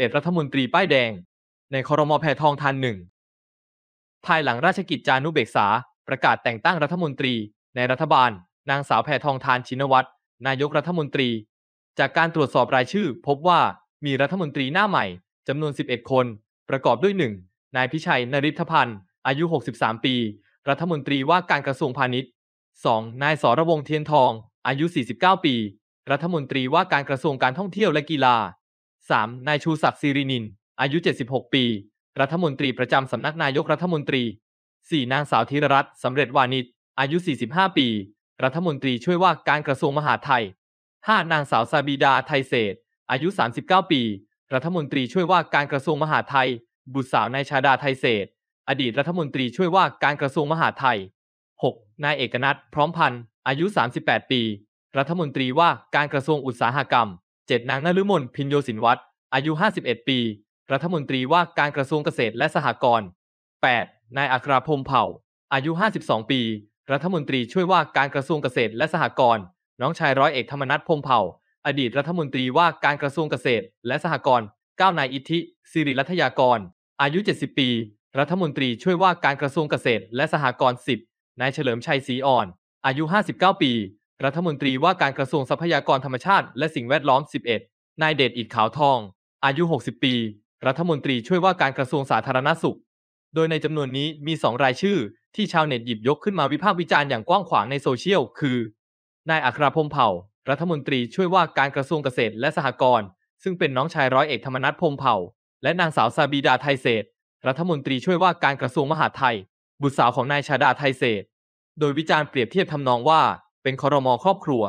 11 รัฐมนตรี ป้ายแดง ในคอรมอแพทองทานหนึ่งภายหลังราชกิจจานุเบกษา ประกาศแต่งตั้งรัฐมนตรี ในรัฐบาล นางสาวแพทองทานชินวัตรนายกรัฐมนตรี จากการตรวจสอบรายชื่อ พบว่ามีรัฐมนตรีหน้าใหม่ จำนวน 11 คน ประกอบด้วยหนึ่งนายพิชัยนริธพันธ์ อายุ 63 ปี รัฐมนตรีว่าการกระทรวงพาณิชย์ 2. นายสรวงเทียนทอง อายุ 49 ปี รัฐมนตรีว่าการกระทรวงการท่องเที่ยวและกีฬา 3. นายชูศักดิ์สิรินิน อายุ 76 ปี รัฐมนตรีประจำสำนักนายกรัฐมนตรี 4. นางสาวธีรรัตน์สำเร็จวานิช อายุ 45 ปี รัฐมนตรีช่วยว่าการกระทรวงมหาดไทย 5. นางสาวซาบีดาไทยเศษ อายุ 39 ปี รัฐมนตรีช่วยว่าการกระทรวงมหาดไทย บุตรสาวนายชาดาไทยเศษอดีตรัฐมนตรีช่วยว่าการกระทรวงมหาดไทย 6. นายเอกนัทพร้อมพันธ์อายุ 38 ปี รัฐมนตรีว่าการกระทรวงอุตสาหกรรมเจ็ดนางนฤมลพินโยสินวัตรอายุ51ปี รัฐมนตรีว่าการกระทรวงเกษตรและสหกรณ์ 8. นายอัครพง์เผ่า อายุ 52 ปี รัฐมนตรีช่วยว่าการกระทรวงเกษตรและสหกรณ์น้องชายร้อยเอกธรรมนัฐพง์เผ่า อดีตรัฐมนตรีว่าการกระทรวงเกษตรและสหกรณ์9นายอิทธิสิริรัตยากร อายุ 70 ปี รัฐมนตรีช่วยว่าการกระทรวงเกษตรและสหกรณ์10นายเฉลิมชัยศรีอ่อนอายุ59ปีรัฐมนตรีว่าการกระทรวงทรัพยากรธรรมชาติและสิ่งแวดล้อม 11 นายเดช อิดขาวทอง อายุ 60 ปี รัฐมนตรีช่วยว่าการกระทรวงสาธารณสุข โดยในจำนวนนี้มี2รายชื่อ ที่ชาวเน็ตหยิบยกขึ้นมาวิพากษ์วิจารณ์อย่างกว้างขวางในโซเชียล คือ นายอัครพงษ์เผ่ารัฐมนตรีช่วยว่าการกระทรวงเกษตรและสหกรณ์ ซึ่งเป็นน้องชายร้อยเอกธรรมนัฐพงษ์เผ่าและนางสาวซาบีดาไทยเศษรัฐมนตรีช่วยว่าการกระทรวงมหาดไทย บุตรสาวของนายชาดาไทยเศษโดยวิจารณ์เปรียบเทียบทำนองว่าเป็นครมอครอบครัว